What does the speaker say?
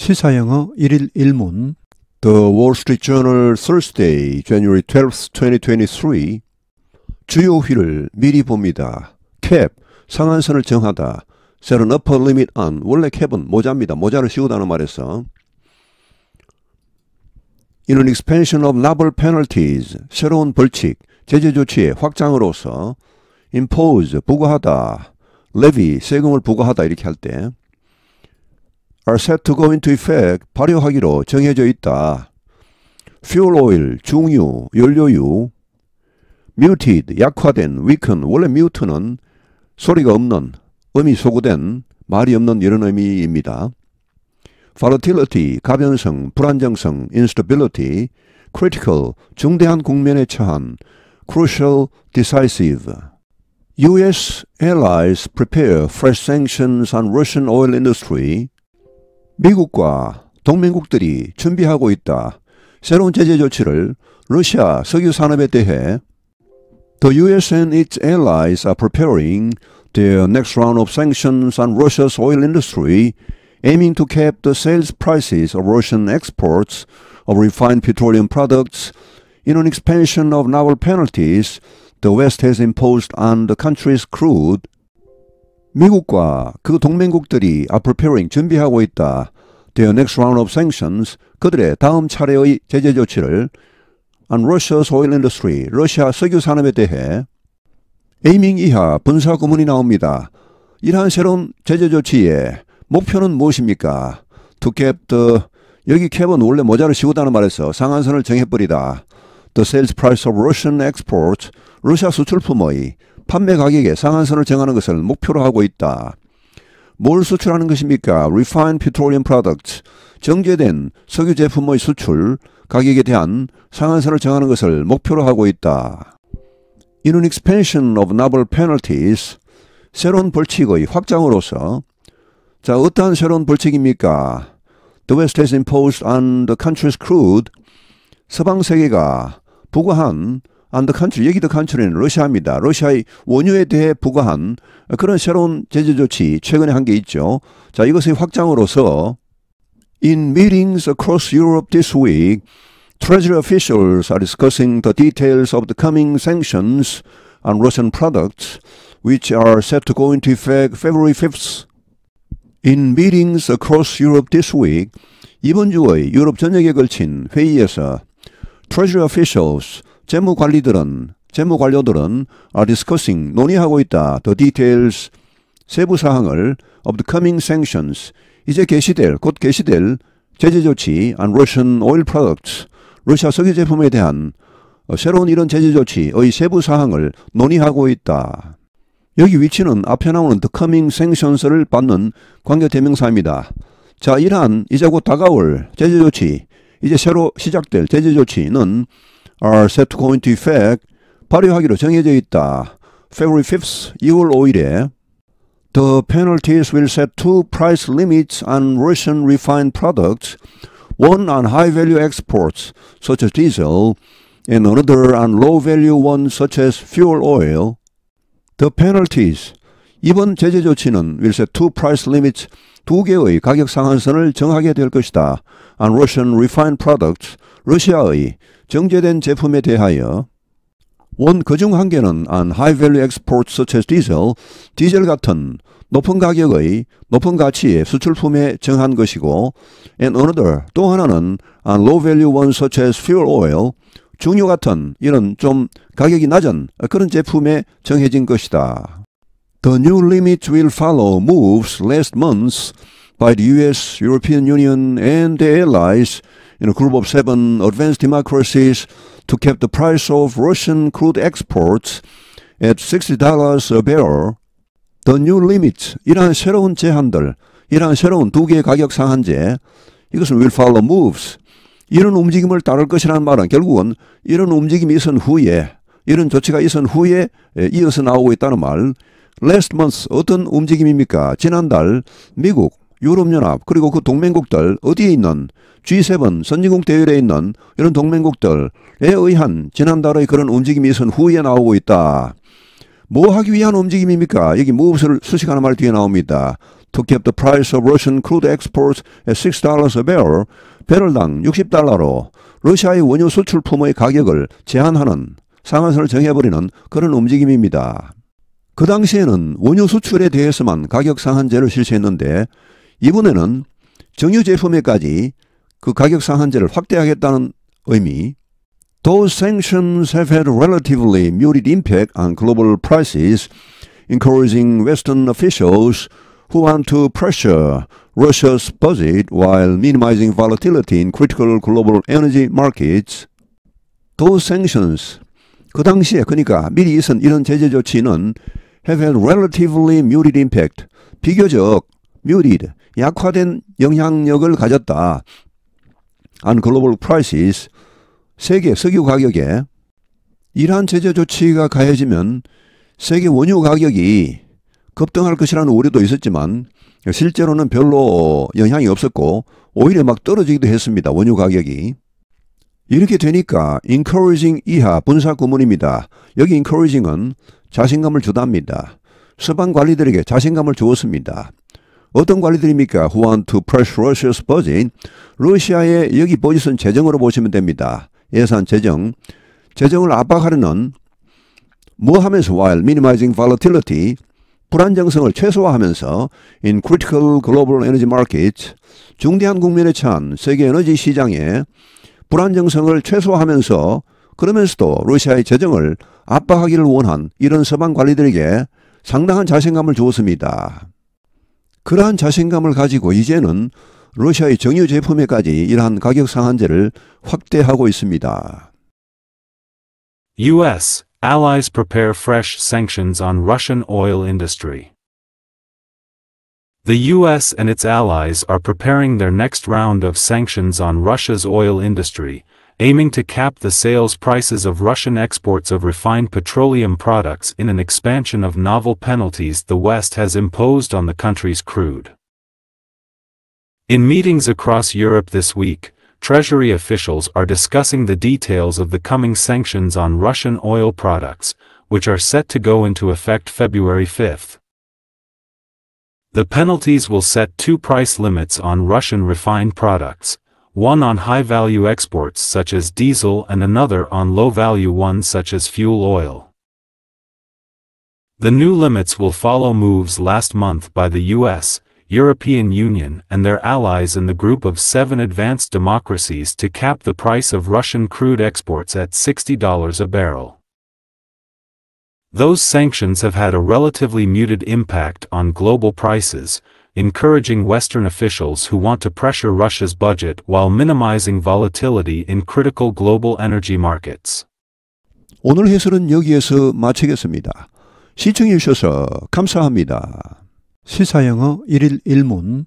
시사영어 1일 1문 The Wall Street Journal Thursday, January 12, 2023 주요 휠을 미리 봅니다. 캡, 상한선을 정하다. Set an upper limit on. 원래 캡은 모자입니다. 모자를 씌우다는 말에서 In an expansion of novel penalties, 새로운 벌칙, 제재 조치의 확장으로서 impose, 부과하다, levy, 세금을 부과하다 이렇게 할때 are set to go into effect 발효하기로 정해져 있다. fuel oil, 중유, 연료유, muted, 약화된, weaken, 원래 mute는 소리가 없는, 음이 소구된, 말이 없는 이런 의미입니다. volatility, 가변성, 불안정성, instability, critical, 중대한 국면에 처한, crucial, decisive. U.S. allies prepare fresh sanctions on Russian oil industry 미국과 동맹국들이 준비하고 있다. 새로운 제재 조치를 러시아 석유 산업에 대해 The US and its allies are preparing their next round of sanctions on Russia's oil industry, aiming to cap the sales prices of Russian exports of refined petroleum products in an expansion of novel penalties the West has imposed on the country's crude. 미국과 그 동맹국들이 are preparing 준비하고 있다. their next round of sanctions, 그들의 다음 차례의 제재 조치를 on Russia's oil industry, 러시아 석유 산업에 대해 에이밍 이하 분사 구문이 나옵니다. 이러한 새로운 제재 조치의 목표는 무엇입니까? To cap the, 여기 캡은 원래 모자를 씌우다는 말에서 상한선을 정해버리다. The sales price of Russian exports, 러시아 수출품의 판매 가격에 상한선을 정하는 것을 목표로 하고 있다. 뭘 수출하는 것입니까? Refined Petroleum Products, 정제된 석유 제품의 수출 가격에 대한 상한선을 정하는 것을 목표로 하고 있다. In an expansion of novel penalties, 새로운 벌칙의 확장으로서 자, 어떠한 새로운 벌칙입니까? The West has imposed on the country's crude, 서방 세계가 부과한 안드 칸츄리 여기 더 칸츄리는 러시아입니다. 러시아의 원유에 대해 부과한 그런 새로운 제재 조치 최근에 한 게 있죠. 자 이것의 확장으로서 In meetings across Europe this week, Treasury officials are discussing the details of the coming sanctions on Russian products, which are set to go into effect February 5th. In meetings across Europe this week, 이번 주의 유럽 전역에 걸친 회의에서 Treasury officials 재무 관리들은 재무 관료들은 are discussing 논의하고 있다. The details 세부 사항을 of the coming sanctions 이제 개시될 곧 개시될 제재 조치 on Russian oil products 러시아 석유 제품에 대한 어, 새로운 이런 제재 조치의 세부 사항을 논의하고 있다. 여기 위치는 앞에 나오는 the coming sanctions를 받는 관계 대명사입니다. 자, 이러한 이제 곧 다가올 제재 조치, 이제 새로 시작될 제재 조치는 are set to go into effect 발효하기로 정해져 있다. February 5th, 2월 5일에 The penalties will set two price limits on Russian refined products, one on high-value exports such as diesel, and another on low-value ones such as fuel oil. The penalties 이번 제재 조치는 윌세 투 프라이스 리밋 두 개의 가격 상한선을 정하게 될 것이다. On Russian refined products, 러시아의 정제된 제품에 대하여 원 그 중 한 개는 on high value exports such as diesel, 디젤 같은 높은 가격의 높은 가치의 수출품에 정한 것이고 and another 또 하나는 on low value ones such as fuel oil, 중유 같은 이런 좀 가격이 낮은 그런 제품에 정해진 것이다. The new limit will follow moves last month by the US, European Union, and their allies in a group of seven advanced democracies to cap the price of Russian crude exports at $60 a barrel. The new limit, 이러한 새로운 제한들, 이러한 새로운 두 개의 가격 상한제, 이것은 will follow moves. 이런 움직임을 따를 것이라는 말은 결국은 이런 움직임이 있은 후에, 이런 조치가 있은 후에 이어서 나오고 있다는 말, last month 어떤 움직임입니까? 지난달 미국, 유럽연합 그리고 그 동맹국들 어디에 있는 G7 선진국 대열에 있는 이런 동맹국들에 의한 지난달의 그런 움직임이 있은 후에 나오고 있다. 뭐 하기 위한 움직임입니까? 여기 무엇을 수식 하는말 뒤에 나옵니다. To keep the price of Russian crude exports at $6 a barrel, 배럴당 60달러로 러시아의 원유 수출 품의 가격을 제한하는 상한선을 정해버리는 그런 움직임입니다. 그 당시에는 원유 수출에 대해서만 가격 상한제를 실시했는데 이번에는 정유 제품에까지 그 가격 상한제를 확대하겠다는 의미 Those sanctions have had relatively muted impact on global prices, encouraging Western officials who want to pressure Russia's budget while minimizing volatility in critical global energy markets. Those sanctions, 그 당시에 그러니까 미리 있은 이런 제재 조치는 have had relatively muted impact. 비교적 muted, 약화된 영향력을 가졌다. on global prices, 세계 석유 가격에 이러한 제재 조치가 가해지면 세계 원유 가격이 급등할 것이라는 우려도 있었지만 실제로는 별로 영향이 없었고 오히려 막 떨어지기도 했습니다. 원유 가격이. 이렇게 되니까 encouraging 이하 분사 구문입니다. 여기 encouraging은 자신감을 주답니다. 서방 관리들에게 자신감을 주었습니다. 어떤 관리들입니까? Who want to press Russia's budget? 러시아의 여기 버짓은 재정으로 보시면 됩니다. 예산 재정. 재정을 압박하려는 뭐 하면서 while minimizing volatility 불안정성을 최소화하면서 in critical global energy markets 중대한 국면에 처 세계 에너지 시장에 불안정성을 최소화하면서 그러면서도 러시아의 재정을 압박하기를 원한 이런 서방 관리들에게 상당한 자신감을 주었습니다. 그러한 자신감을 가지고 이제는 러시아의 정유 제품에까지 이러한 가격 상한제를 확대하고 있습니다. US allies prepare fresh sanctions on Russian oil industry. The US and its allies are preparing their next round of sanctions on Russia's oil industry, aiming to cap the sales prices of Russian exports of refined petroleum products in an expansion of novel penalties the West has imposed on the country's crude. In meetings across Europe this week, Treasury officials are discussing the details of the coming sanctions on Russian oil products, which are set to go into effect February 5. The penalties will set two price limits on Russian refined products, one on high-value exports such as diesel and another on low-value ones such as fuel oil. The new limits will follow moves last month by the US, European Union and their allies in the group of seven advanced democracies to cap the price of Russian crude exports at $60 a barrel. Those sanctions have had a relatively muted impact on global prices, encouraging Western officials who want to pressure Russia's budget while minimizing volatility in critical global energy markets. 오늘 해설은 여기에서 마치겠습니다. 시청해주셔서 감사합니다. 시사영어 1일 1문